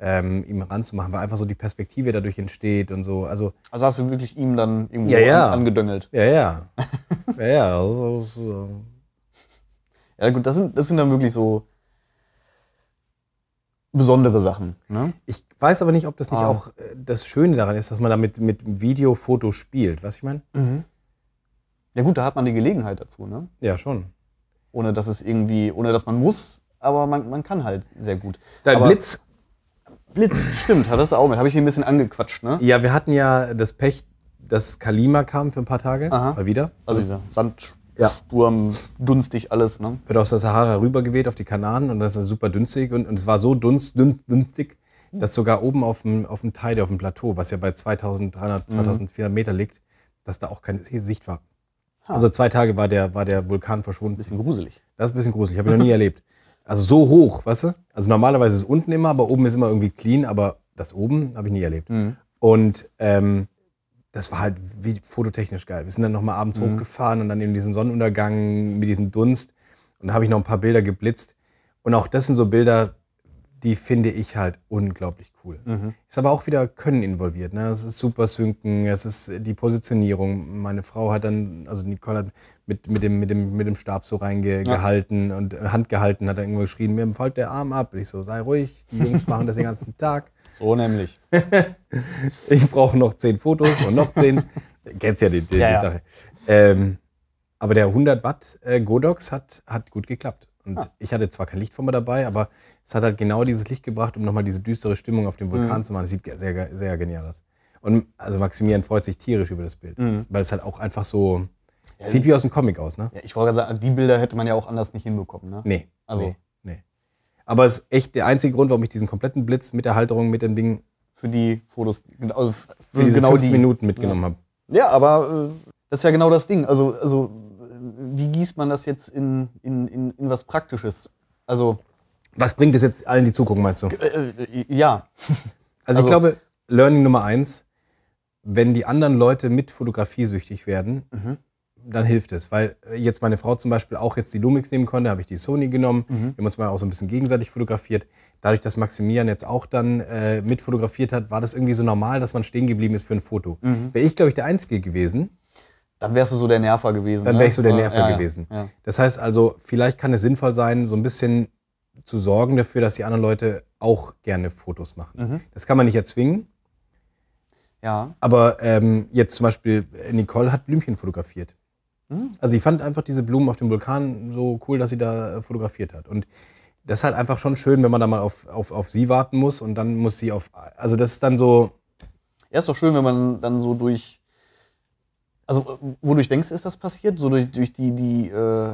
ähm, ihm ranzumachen, weil einfach so die Perspektive dadurch entsteht und so. Also, also hast du wirklich ihm dann irgendwo ja, ja. An, angedöngelt? Ja, ja. ja, ja. Also, so. Ja, gut, das sind, das sind dann wirklich so besondere Sachen. Ne? Ich weiß aber nicht, ob das nicht ah. auch äh, das Schöne daran ist, dass man damit mit Video, Foto spielt. Was ich meine? Mhm. Ja, gut, da hat man die Gelegenheit dazu, ne? Ja, schon. Ohne dass es irgendwie, ohne dass man muss, aber man, man kann halt sehr gut. Dein aber Blitz Blitz, stimmt, hattest du auch mit. Habe ich ihn ein bisschen angequatscht, ne? Ja, wir hatten ja das Pech, dass Kalima kam für ein paar Tage, Aha. mal wieder. Also dieser Sandsturm, ja. dunstig alles. Ne? Wird aus der Sahara rübergeweht auf die Kanaren und das ist super dünstig. Und, und es war so dunst, dün, dunstig, dass sogar oben auf dem, auf dem Teide, auf dem Plateau, was ja bei 2300, 2400 mhm. Meter liegt, dass da auch keine Sicht war. Ha. Also zwei Tage war der, war der Vulkan verschwunden. Bisschen gruselig. Das ist ein bisschen gruselig, habe ich noch nie erlebt. Also so hoch, weißt du? Also normalerweise ist unten immer, aber oben ist immer irgendwie clean, aber das oben habe ich nie erlebt. Mhm. Und ähm, das war halt wie fototechnisch geil. Wir sind dann nochmal abends mhm. hochgefahren und dann eben diesen Sonnenuntergang mit diesem Dunst. Und da habe ich noch ein paar Bilder geblitzt. Und auch das sind so Bilder, die finde ich halt unglaublich cool. Mhm. Ist aber auch wieder Können involviert. Ne? Es ist super Synken, es ist die Positionierung. Meine Frau hat dann, also Nicole hat mit, mit, dem, mit, dem, mit dem Stab so reingehalten ja. und Hand gehalten, hat er irgendwo geschrien, mir fällt der Arm ab. Und ich so, sei ruhig, die Jungs machen das den ganzen Tag. So nämlich. ich brauche noch zehn Fotos und noch zehn. Kennst ja die, die, ja, die Sache. Ähm, aber der 100 Watt äh, Godox hat, hat gut geklappt. Und ah. ich hatte zwar kein Licht von mir dabei, aber es hat halt genau dieses Licht gebracht, um nochmal diese düstere Stimmung auf dem mhm. Vulkan mhm. zu machen. Das sieht sehr, sehr genial aus. Und also Maximilian freut sich tierisch über das Bild, mhm. weil es halt auch einfach so, ja, Sieht wie aus dem Comic aus, ne? Ja, ich wollte gerade sagen, die Bilder hätte man ja auch anders nicht hinbekommen, ne? Nee. Also. Nee, nee. Aber es ist echt der einzige Grund, warum ich diesen kompletten Blitz mit der Halterung, mit dem Ding. Für die Fotos, genau, also für, für diese genau 15 die, Minuten mitgenommen ja. habe. Ja, aber äh, das ist ja genau das Ding. Also, also wie gießt man das jetzt in, in, in, in was Praktisches? Also. Was bringt es jetzt allen, die zugucken, meinst du? Äh, äh, ja. Also, also ich also- glaube, Learning Nummer eins, wenn die anderen Leute mit Fotografie süchtig werden, mhm dann hilft es. Weil äh, jetzt meine Frau zum Beispiel auch jetzt die Lumix nehmen konnte, habe ich die Sony genommen. Mhm. Wir haben uns mal auch so ein bisschen gegenseitig fotografiert. Dadurch, dass Maximilian jetzt auch dann äh, mit fotografiert hat, war das irgendwie so normal, dass man stehen geblieben ist für ein Foto. Mhm. Wäre ich, glaube ich, der Einzige gewesen. Dann wärst du so der Nerver gewesen. Dann ne? wäre ich so der Nerver ja, gewesen. Ja, ja. Das heißt also, vielleicht kann es sinnvoll sein, so ein bisschen zu sorgen dafür, dass die anderen Leute auch gerne Fotos machen. Mhm. Das kann man nicht erzwingen. Ja. Aber ähm, jetzt zum Beispiel äh, Nicole hat Blümchen fotografiert. Also sie fand einfach diese Blumen auf dem Vulkan so cool, dass sie da äh, fotografiert hat. Und das ist halt einfach schon schön, wenn man da mal auf, auf, auf sie warten muss und dann muss sie auf. Also das ist dann so. Ja, ist doch schön, wenn man dann so durch. Also äh, wodurch denkst du, ist das passiert? So durch, durch die, die äh,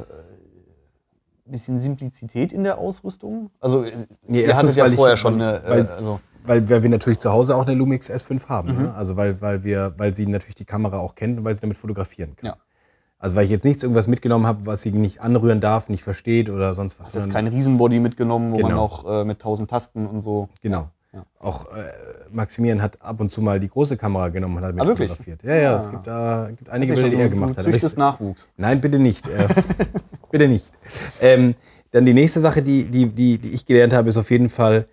bisschen Simplizität in der Ausrüstung? Also äh, nee, ihr hattet ja vorher ich, schon eine. Äh, also weil, weil wir natürlich zu Hause auch eine Lumix S5 haben. Ne? Mhm. Ne? Also weil, weil, wir, weil sie natürlich die Kamera auch kennt und weil sie damit fotografieren kann. Ja. Also weil ich jetzt nichts irgendwas mitgenommen habe, was sie nicht anrühren darf, nicht versteht oder sonst was. Hast jetzt kein Riesenbody mitgenommen, wo genau. man auch äh, mit tausend Tasten und so. Genau. Ja. Auch äh, Maximilian hat ab und zu mal die große Kamera genommen und hat mit ah, fotografiert. Ja, ja, ja, ah. es gibt, äh, gibt einige Bilder, die er gemacht hat. Züchtest Nachwuchs. Nein, bitte nicht. Äh, bitte nicht. Ähm, dann die nächste Sache, die, die, die, die ich gelernt habe, ist auf jeden Fall,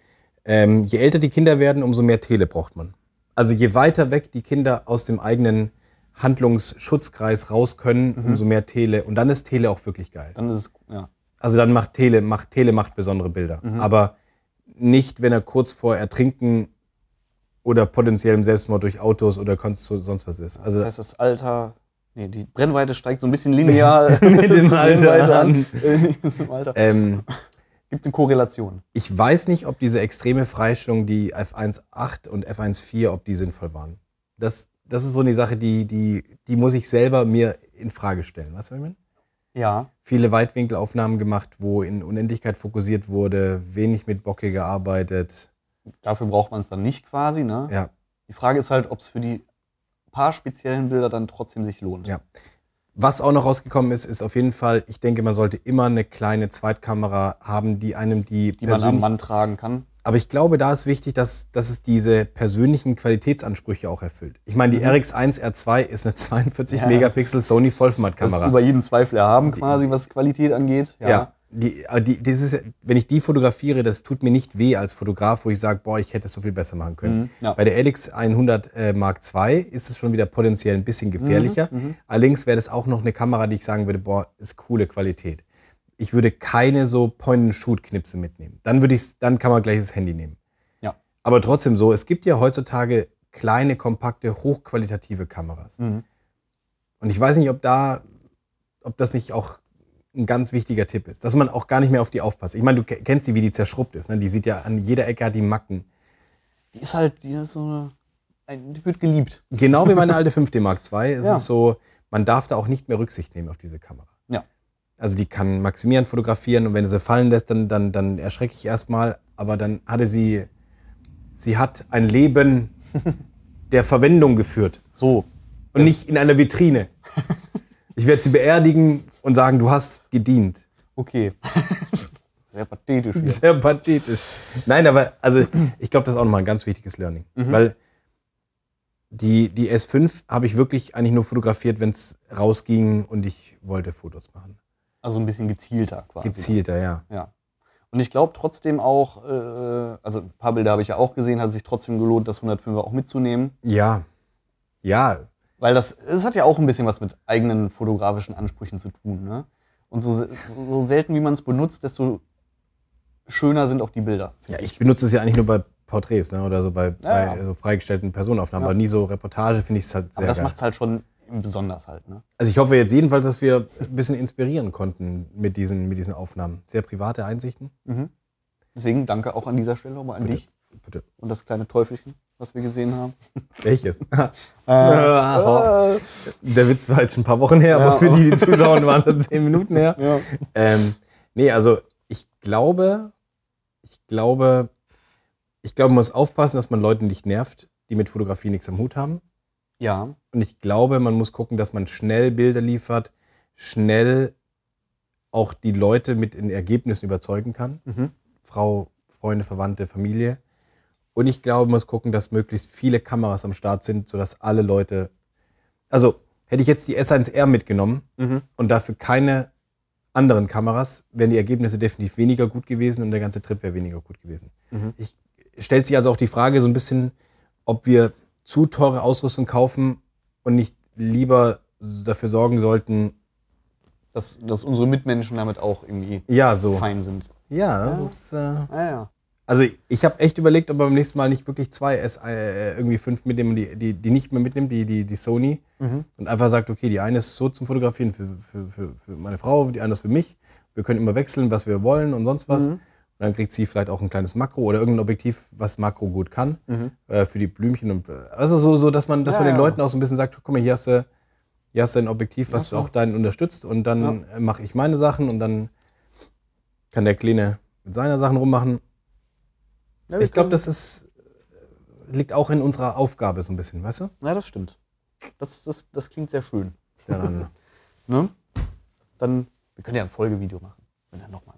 ähm, je älter die Kinder werden, umso mehr Tele braucht man. Also je weiter weg die Kinder aus dem eigenen Handlungsschutzkreis raus können, mhm. umso mehr Tele. Und dann ist Tele auch wirklich geil. Dann ist es, ja. Also dann macht Tele, macht Tele macht besondere Bilder. Mhm. Aber nicht, wenn er kurz vor Ertrinken oder potenziellem Selbstmord durch Autos oder sonst was ist. Also das heißt, das Alter, nee, die Brennweite steigt so ein bisschen linear mit dem Alter an. Alter. Ähm, Gibt eine Korrelation. Ich weiß nicht, ob diese extreme Freistellung, die F1.8 und F1.4, ob die sinnvoll waren. Das, das ist so eine Sache, die, die, die muss ich selber mir in Frage stellen. Weißt du, was ich meine? Ja. Viele Weitwinkelaufnahmen gemacht, wo in Unendlichkeit fokussiert wurde, wenig mit Bocke gearbeitet. Dafür braucht man es dann nicht quasi, ne? Ja. Die Frage ist halt, ob es für die paar speziellen Bilder dann trotzdem sich lohnt. Ja. Was auch noch rausgekommen ist, ist auf jeden Fall, ich denke, man sollte immer eine kleine Zweitkamera haben, die einem die. Die man am Mann tragen kann. Aber ich glaube, da ist wichtig, dass, dass es diese persönlichen Qualitätsansprüche auch erfüllt. Ich meine, die mhm. RX1 R2 ist eine 42 ja, Megapixel Sony Vollformatkamera. Das ist über jeden Zweifel erhaben quasi, was Qualität angeht. Ja. ja die, die, das ist, wenn ich die fotografiere, das tut mir nicht weh als Fotograf, wo ich sage, boah, ich hätte es so viel besser machen können. Mhm, ja. Bei der lx 100 äh, Mark II ist es schon wieder potenziell ein bisschen mhm. gefährlicher. Mhm, Allerdings wäre das auch noch eine Kamera, die ich sagen würde, boah, ist coole Qualität ich würde keine so Point-and-Shoot-Knipse mitnehmen. Dann, würde ich, dann kann man gleich das Handy nehmen. Ja. Aber trotzdem so, es gibt ja heutzutage kleine, kompakte, hochqualitative Kameras. Mhm. Und ich weiß nicht, ob da, ob das nicht auch ein ganz wichtiger Tipp ist, dass man auch gar nicht mehr auf die aufpasst. Ich meine, du kennst die, wie die zerschrubbt ist. Ne? Die sieht ja an jeder Ecke die Macken. Die ist halt, die ist so eine, die wird geliebt. Genau wie meine alte 5D Mark II. Es ja. ist so, man darf da auch nicht mehr Rücksicht nehmen auf diese Kamera also die kann Maximilian fotografieren und wenn er sie fallen lässt, dann, dann, dann erschrecke ich erstmal. Aber dann hatte sie, sie hat ein Leben der Verwendung geführt. So. Und ja. nicht in einer Vitrine. Ich werde sie beerdigen und sagen, du hast gedient. Okay. Sehr pathetisch. Hier. Sehr pathetisch. Nein, aber also ich glaube, das ist auch nochmal ein ganz wichtiges Learning. Mhm. Weil die, die S5 habe ich wirklich eigentlich nur fotografiert, wenn es rausging und ich wollte Fotos machen. Also ein bisschen gezielter quasi. Gezielter, ja. Ja. Und ich glaube trotzdem auch, äh, also ein paar Bilder habe ich ja auch gesehen, hat sich trotzdem gelohnt, das 105er auch mitzunehmen. Ja. Ja. Weil das, es hat ja auch ein bisschen was mit eigenen fotografischen Ansprüchen zu tun, ne? Und so, so, selten wie man es benutzt, desto schöner sind auch die Bilder. Ja, ich, ich benutze es ja eigentlich nur bei Porträts ne? oder so bei, ja, bei ja. so freigestellten Personenaufnahmen, ja. aber nie so Reportage finde ich es halt sehr Aber das macht es halt schon besonders halt. Ne? Also ich hoffe jetzt jedenfalls, dass wir ein bisschen inspirieren konnten mit diesen, mit diesen Aufnahmen. Sehr private Einsichten. Mhm. Deswegen danke auch an dieser Stelle nochmal an Bitte. dich. Bitte. Und das kleine Teufelchen, was wir gesehen haben. Welches? äh, oh. Der Witz war jetzt schon ein paar Wochen her, ja, aber für die, die zuschauen, waren das zehn Minuten her. Ja. Ähm, nee, also ich glaube, ich glaube, ich glaube, man muss aufpassen, dass man Leuten nicht nervt, die mit Fotografie nichts am Hut haben. Ja. Und ich glaube, man muss gucken, dass man schnell Bilder liefert, schnell auch die Leute mit den Ergebnissen überzeugen kann. Mhm. Frau, Freunde, Verwandte, Familie. Und ich glaube, man muss gucken, dass möglichst viele Kameras am Start sind, sodass alle Leute. Also hätte ich jetzt die S1R mitgenommen mhm. und dafür keine anderen Kameras, wären die Ergebnisse definitiv weniger gut gewesen und der ganze Trip wäre weniger gut gewesen. Mhm. Ich stellt sich also auch die Frage so ein bisschen, ob wir zu teure Ausrüstung kaufen und nicht lieber dafür sorgen sollten, dass, dass unsere Mitmenschen damit auch irgendwie ja, so. fein sind. Ja, das ja. ist. Äh, ja, ja. Also ich habe echt überlegt, ob man beim nächsten Mal nicht wirklich zwei S äh, irgendwie fünf mitnehmen, die, die, die nicht mehr mitnimmt, die, die, die Sony. Mhm. Und einfach sagt, okay, die eine ist so zum Fotografieren für, für, für, für meine Frau, die andere ist für mich. Wir können immer wechseln, was wir wollen und sonst was. Mhm. Und dann kriegt sie vielleicht auch ein kleines Makro oder irgendein Objektiv, was Makro gut kann, mhm. äh, für die Blümchen. Und, äh, also so, so, dass man, dass ja, man den Leuten auch so ein bisschen sagt, guck mal, hier hast du, hier hast du ein Objektiv, was auch deinen unterstützt. Und dann ja. Äh, mache ich meine Sachen und dann kann der Kleine mit seiner Sachen rummachen. Ja, ich glaube, das ist, liegt auch in unserer Aufgabe so ein bisschen, weißt du? Ja, das stimmt. Das, das, das klingt sehr schön. Ja, dann, ne? dann, wir können ja ein Folgevideo machen, wenn er nochmal